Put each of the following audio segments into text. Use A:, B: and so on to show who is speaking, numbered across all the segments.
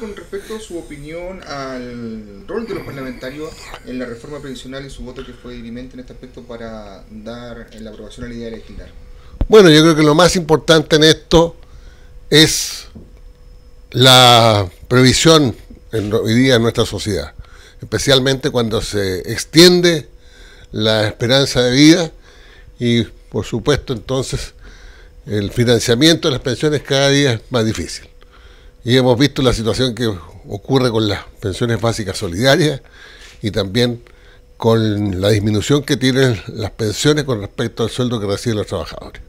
A: con respecto a su opinión al rol de los parlamentarios en la reforma previsional y su voto que fue dirimente en este aspecto para dar la aprobación a la idea de legislar?
B: Bueno, yo creo que lo más importante en esto es la previsión en, hoy día en nuestra sociedad, especialmente cuando se extiende la esperanza de vida y por supuesto entonces el financiamiento de las pensiones cada día es más difícil y hemos visto la situación que ocurre con las pensiones básicas solidarias y también con la disminución que tienen las pensiones con respecto al sueldo que reciben los trabajadores.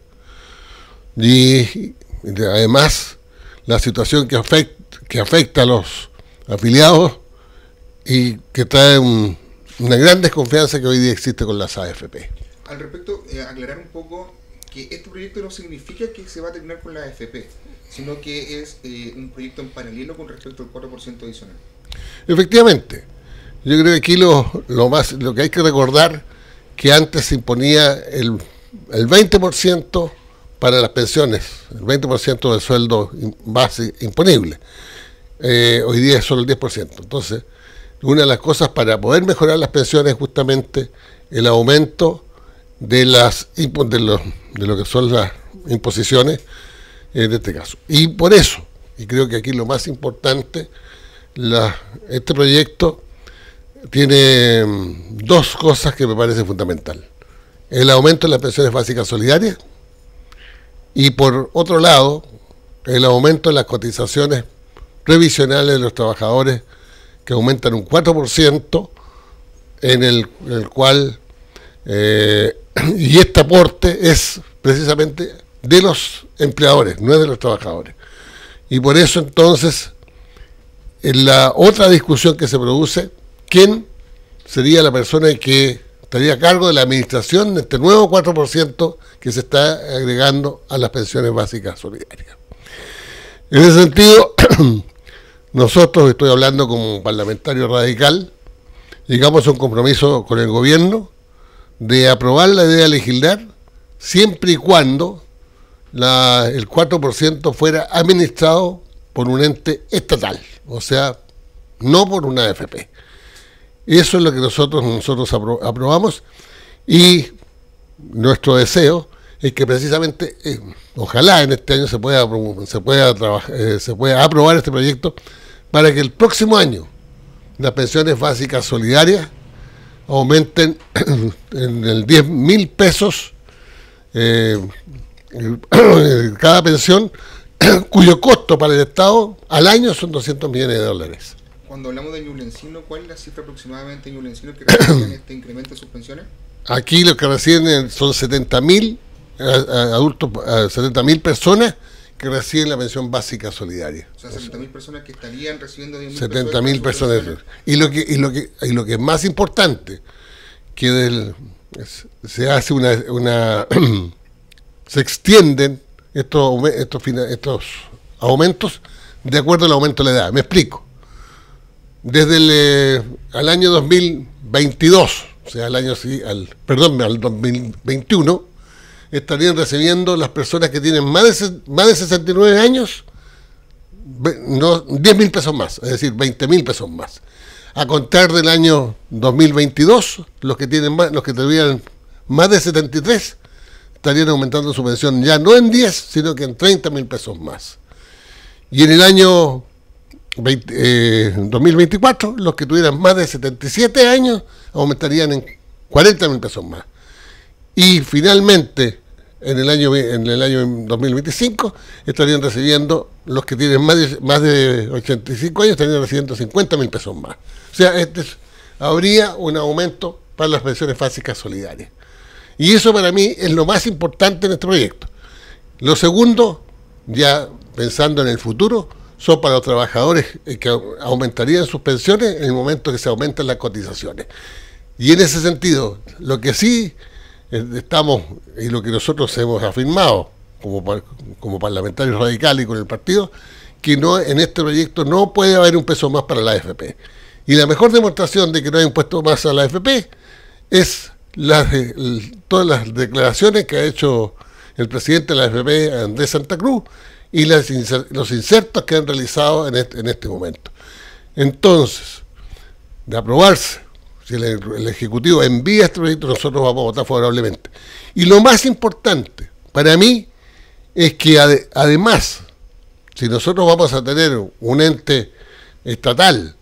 B: Y además la situación que afecta, que afecta a los afiliados y que trae una gran desconfianza que hoy día existe con las AFP.
A: Al respecto, eh, aclarar un poco que este proyecto no significa que se va a terminar con la AFP, sino que es eh, un proyecto en paralelo con respecto al 4% adicional.
B: Efectivamente, yo creo que aquí lo, más, lo que hay que recordar que antes se imponía el, el 20% para las pensiones, el 20% del sueldo base imponible. Eh, hoy día es solo el 10%. Entonces, una de las cosas para poder mejorar las pensiones es justamente el aumento de las de lo, de lo que son las imposiciones en eh, este caso. Y por eso, y creo que aquí lo más importante, este proyecto tiene mm, dos cosas que me parecen fundamental. El aumento de las pensiones básicas solidarias y por otro lado, el aumento de las cotizaciones previsionales de los trabajadores que aumentan un 4%, en el, el cual eh, y este aporte es precisamente de los empleadores, no es de los trabajadores. Y por eso entonces, en la otra discusión que se produce, ¿quién sería la persona que estaría a cargo de la administración de este nuevo 4% que se está agregando a las pensiones básicas solidarias? En ese sentido, nosotros, estoy hablando como parlamentario radical, digamos a un compromiso con el gobierno de aprobar la idea de legislar siempre y cuando el 4% fuera administrado por un ente estatal, o sea, no por una AFP. Eso es lo que nosotros, nosotros aprobamos y nuestro deseo es que precisamente, eh, ojalá en este año se pueda, se, pueda eh, se pueda aprobar este proyecto para que el próximo año las pensiones básicas solidarias aumenten en el 10 mil pesos eh, cada pensión, cuyo costo para el Estado al año son 200 millones de dólares.
A: Cuando hablamos de Ñublencino, ¿cuál es la cifra aproximadamente de Ñublencino que reciben este incremento de sus pensiones?
B: Aquí los que reciben son 70 mil eh, eh, adultos, 70 eh, mil personas que reciben la pensión básica solidaria. O sea, 70.000
A: personas que estarían recibiendo 70.000 personas. personas.
B: Y, lo que, y, lo que, y lo que es más importante, que del, se hace una... se extienden estos, estos, estos aumentos de acuerdo al aumento de la edad. Me explico. Desde el eh, al año 2022, o sea, al año sí, al, perdón, al 2021, estarían recibiendo las personas que tienen más de, más de 69 años no, 10 mil pesos más, es decir, 20 mil pesos más. A contar del año 2022, los que tienen más, los que más de 73 estarían aumentando su pensión ya no en 10, sino que en 30.000 mil pesos más. Y en el año 2024, eh, los que tuvieran más de 77 años aumentarían en 40 mil pesos más. Y finalmente, en el año en el año 2025 estarían recibiendo los que tienen más de, más de 85 años estarían recibiendo 50 mil pesos más. O sea, este habría un aumento para las pensiones básicas solidarias. Y eso para mí es lo más importante en este proyecto. Lo segundo, ya pensando en el futuro, son para los trabajadores eh, que aumentarían sus pensiones en el momento que se aumentan las cotizaciones. Y en ese sentido, lo que sí eh, estamos, y lo que nosotros hemos afirmado como, como parlamentarios radicales y con el partido, que no en este proyecto no puede haber un peso más para la AFP. Y la mejor demostración de que no hay un puesto más a la AFP es todas las declaraciones que ha hecho el presidente de la AFP, Andrés Santa Cruz, y los insertos que han realizado en este momento. Entonces, de aprobarse si el, Ejecutivo envía este proyecto, nosotros vamos a votar favorablemente. Y lo más importante para mí es que además, si nosotros vamos a tener un ente estatal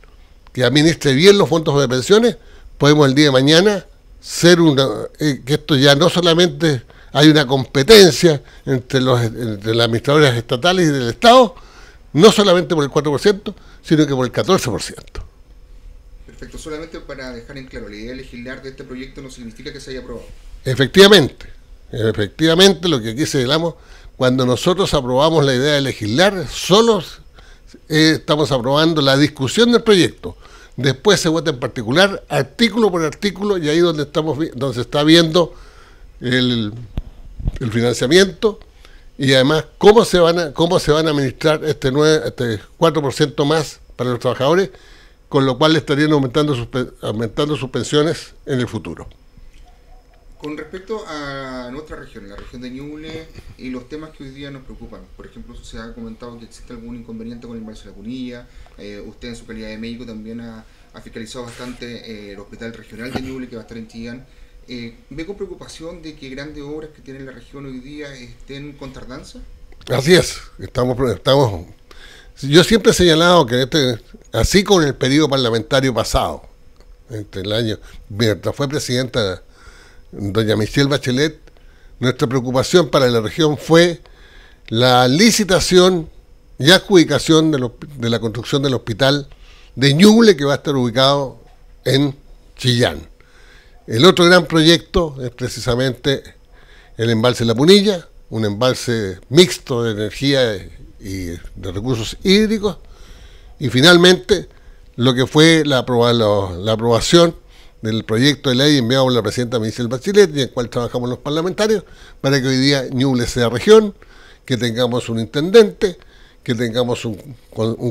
B: que administre bien los fondos de pensiones, podemos el día de mañana ser una... Eh, que esto ya no solamente hay una competencia entre entre las administradoras estatales y del Estado, no solamente por el 4%, sino que por el 14%.
A: Perfecto, solamente para dejar en claro, la idea de legislar de este proyecto no significa que se haya aprobado.
B: Efectivamente, efectivamente lo que aquí señalamos, cuando nosotros aprobamos la idea de legislar, solo eh, estamos aprobando la discusión del proyecto. Después se vota en particular, artículo por artículo, y ahí donde estamos donde se está viendo el, financiamiento y además cómo se van a, cómo se van a administrar este, 9, este 4% más para los trabajadores con lo cual estarían aumentando sus, aumentando sus pensiones en el futuro.
A: Con respecto a nuestra región, la región de Ñuble y los temas que hoy día nos preocupan, por ejemplo, se ha comentado que existe algún inconveniente con el embalse de la eh, usted en su calidad de médico también ha, fiscalizado bastante eh, el hospital regional de Ñuble que va a estar en Chillán. Eh, ¿Ve con preocupación de que grandes obras que tiene la región hoy día estén con tardanza?
B: Así es, estamos, estamos yo siempre he señalado que este, así con el periodo parlamentario pasado, entre el año, mientras fue presidenta doña Michelle Bachelet, nuestra preocupación para la región fue la licitación y adjudicación de, la construcción del hospital de Ñuble que va a estar ubicado en Chillán. El otro gran proyecto es precisamente el embalse La Punilla, un embalse mixto de energía y de recursos hídricos. Y finalmente, lo que fue la, aprobación del proyecto de ley enviado por la presidenta Michelle Bachelet, en el cual trabajamos los parlamentarios, para que hoy día Ñuble sea región, que tengamos un intendente, que tengamos un,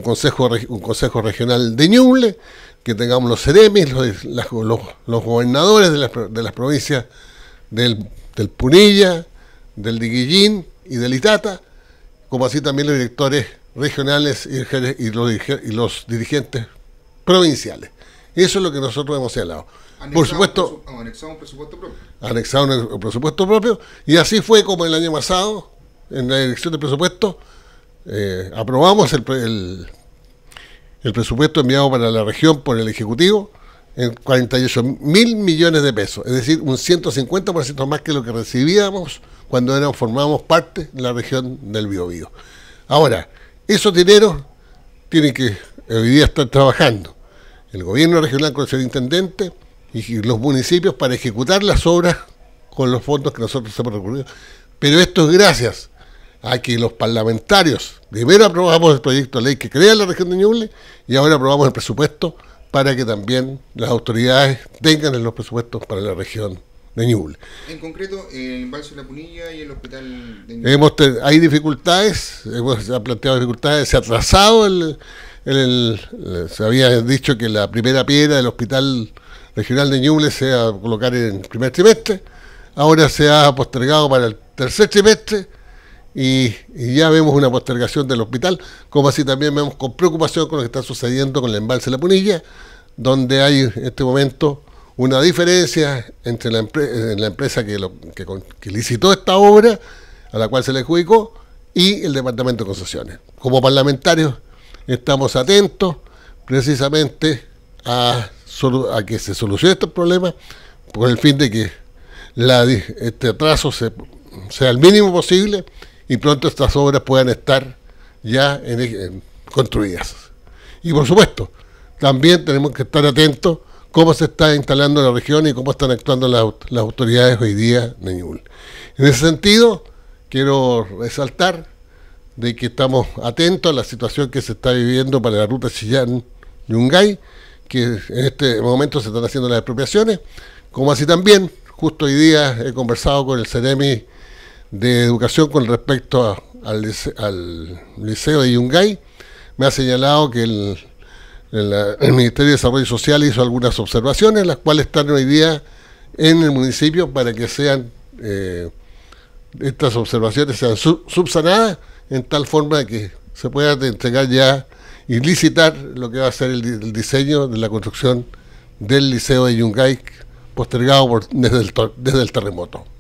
B: consejo, un consejo regional de Ñuble, que tengamos los seremis, los, gobernadores de las, provincias del Punilla, del Diguillín y del Itata, como así también los directores regionales y los, y los dirigentes provinciales. Eso es lo que nosotros hemos señalado. Anexado por supuesto,
A: un anexado un presupuesto propio.
B: Anexado un presupuesto propio. Y así fue como el año pasado, en la dirección de presupuesto, eh, aprobamos el, presupuesto enviado para la región por el Ejecutivo en 48 mil millones de pesos, es decir, un 150% más que lo que recibíamos cuando formábamos parte de la región del Biobío. Ahora, esos dineros tienen que hoy día estar trabajando el gobierno regional con el señor intendente y los municipios para ejecutar las obras con los fondos que nosotros hemos recurrido. Pero esto es gracias a que los parlamentarios primero aprobamos el proyecto de ley que crea la región de Ñuble y ahora aprobamos el presupuesto para que también las autoridades tengan en los presupuestos para la región de Ñuble.
A: En concreto, el embalse de la Punilla y el hospital de Ñuble.
B: hay dificultades, hemos se ha planteado dificultades, se ha trazado, el, Se había dicho que la primera piedra del hospital regional de Ñuble se a colocar en el primer trimestre, ahora se ha postergado para el tercer trimestre y, ya vemos una postergación del hospital, como así también vemos con preocupación con lo que está sucediendo con el embalse de La Punilla, donde hay en este momento una diferencia entre la, eh, empresa que, licitó esta obra, a la cual se le adjudicó, y el Departamento de Concesiones. Como parlamentarios estamos atentos precisamente a, que se solucione estos problemas con el fin de que este atraso sea el mínimo posible y pronto estas obras puedan estar ya construidas. Y por supuesto, también tenemos que estar atentos cómo se está instalando la región y cómo están actuando las, autoridades hoy día de En ese sentido, quiero resaltar de que estamos atentos a la situación que se está viviendo para la ruta Chillán-Yungay, que en este momento se están haciendo las expropiaciones, como así también, justo hoy día he conversado con el CEREMI de Educación con respecto al, Liceo de Yungay, me ha señalado que el, Ministerio de Desarrollo Social hizo algunas observaciones, las cuales están hoy día en el municipio para que sean eh, estas observaciones sean subsanadas en tal forma que se pueda entregar ya y licitar lo que va a ser el, diseño de la construcción del Liceo de Yungay postergado desde el terremoto.